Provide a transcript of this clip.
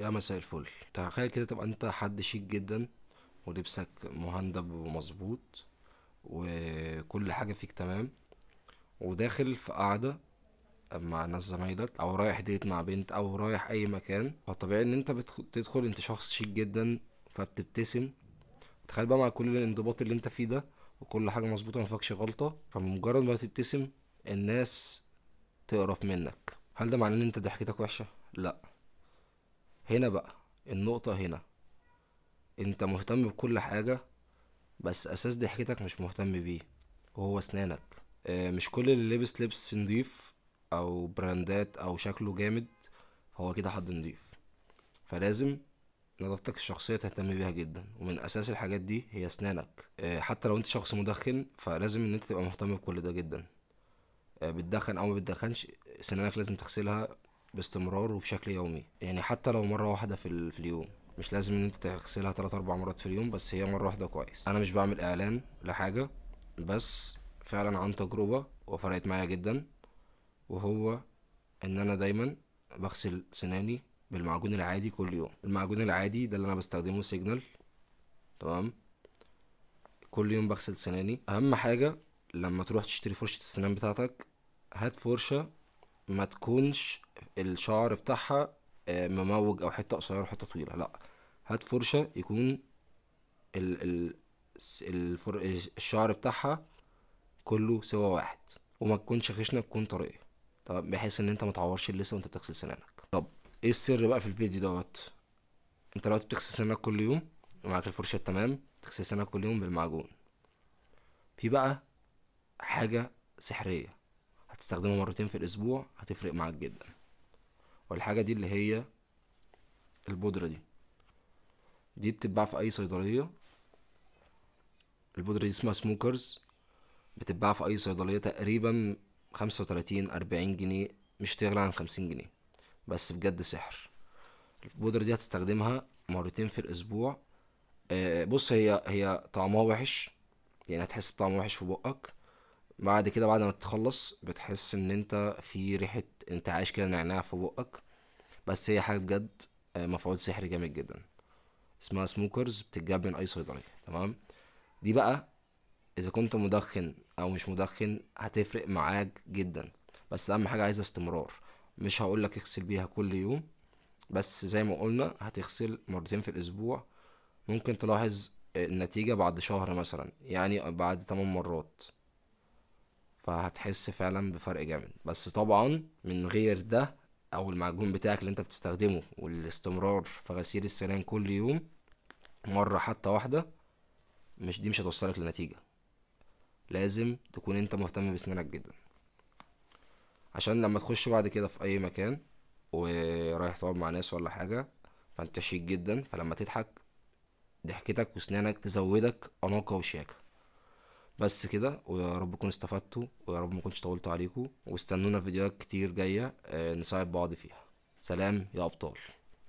يا مساء الفل تخيل كده تبقى انت حد شيك جدا ولبسك مهندب ومظبوط وكل حاجة فيك تمام وداخل في قعدة مع ناس زمايلك او رايح ديت مع بنت او رايح اي مكان فالطبيعي ان انت بتدخل انت شخص شيك جدا فبتبتسم تخيل بقى مع كل الانضباط اللي انت فيه ده وكل حاجة مظبوطة فيكش غلطة فمجرد ما تبتسم الناس تقرف منك هل ده معناه ان انت ضحكتك وحشة؟ لأ هنا بقى النقطة هنا انت مهتم بكل حاجة بس اساس ضحكتك مش مهتم بيه وهو اسنانك اه مش كل اللي لبس لبس نضيف او براندات او شكله جامد هو كده حد نضيف فلازم نظافتك الشخصية تهتم بيها جدا ومن أساس الحاجات دي هي أسنانك آه، حتى لو أنت شخص مدخن فلازم إن أنت تبقى مهتم بكل ده جدا آه، بتدخن أو ما بتدخنش سنانك لازم تغسلها باستمرار وبشكل يومي يعني حتى لو مره واحده في, في اليوم مش لازم ان انت تغسلها 3 4 مرات في اليوم بس هي مره واحده كويس انا مش بعمل اعلان لحاجه بس فعلا عن تجربه وفرقت معايا جدا وهو ان انا دايما بغسل سناني بالمعجون العادي كل يوم المعجون العادي ده اللي انا بستخدمه سيجنال تمام كل يوم بغسل سناني اهم حاجه لما تروح تشتري فرشه السنان بتاعتك هات فرشه ما تكونش الشعر بتاعها آه، مموج او حته قصيره وحته طويله لا هات فرشه يكون ال ال الفر... الشعر بتاعها كله سوا واحد وما تكونش خشنه تكون طريه طب بحيث ان انت ما تعورش اللثه وانت بتغسل سنانك طب ايه السر بقى في الفيديو دوت انت لو بتغسل سنانك كل يوم ومعاك الفرشه تمام تغسل سنانك كل يوم بالمعجون في بقى حاجه سحريه هتستخدمها مرتين في الاسبوع هتفرق معاك جدا والحاجة دي اللي هي البودرة دي دي بتتباع في أي صيدلية البودرة دي اسمها سموكرز بتتباع في أي صيدلية تقريبا خمسة وتلاتين أربعين جنيه مش تغلى عن خمسين جنيه بس بجد سحر البودرة دي هتستخدمها مرتين في الأسبوع آه، بص هي هي طعمها وحش يعني هتحس بطعم وحش في بقك بعد كده بعد ما تخلص بتحس ان انت في ريحه انتعاش كده نعناع في بقك بس هي حاجه بجد آه، مفعول سحري جامد جدا اسمها سموكرز بتتجاب من اي صيدليه تمام دي بقى اذا كنت مدخن او مش مدخن هتفرق معاك جدا بس اهم حاجه عايزه استمرار مش هقولك اغسل بيها كل يوم بس زي ما قلنا هتغسل مرتين في الاسبوع ممكن تلاحظ النتيجه بعد شهر مثلا يعني بعد 8 مرات فهتحس فعلا بفرق جامد بس طبعا من غير ده او المعجون بتاعك اللي انت بتستخدمه والاستمرار في غسيل السنان كل يوم مرة حتى واحدة مش دي مش هتوصلك لنتيجة لازم تكون انت مهتم بسنانك جدا عشان لما تخش بعد كده في اي مكان ورايح تقعد مع ناس ولا حاجة فانت شيك جدا فلما تضحك ضحكتك وسنانك تزودك اناقة وشياكة بس كده ويا رب تكونوا استفدتوا ويا رب ما كنتش طولت عليكم واستنونا في فيديوهات كتير جايه آه، نساعد بعض فيها سلام يا ابطال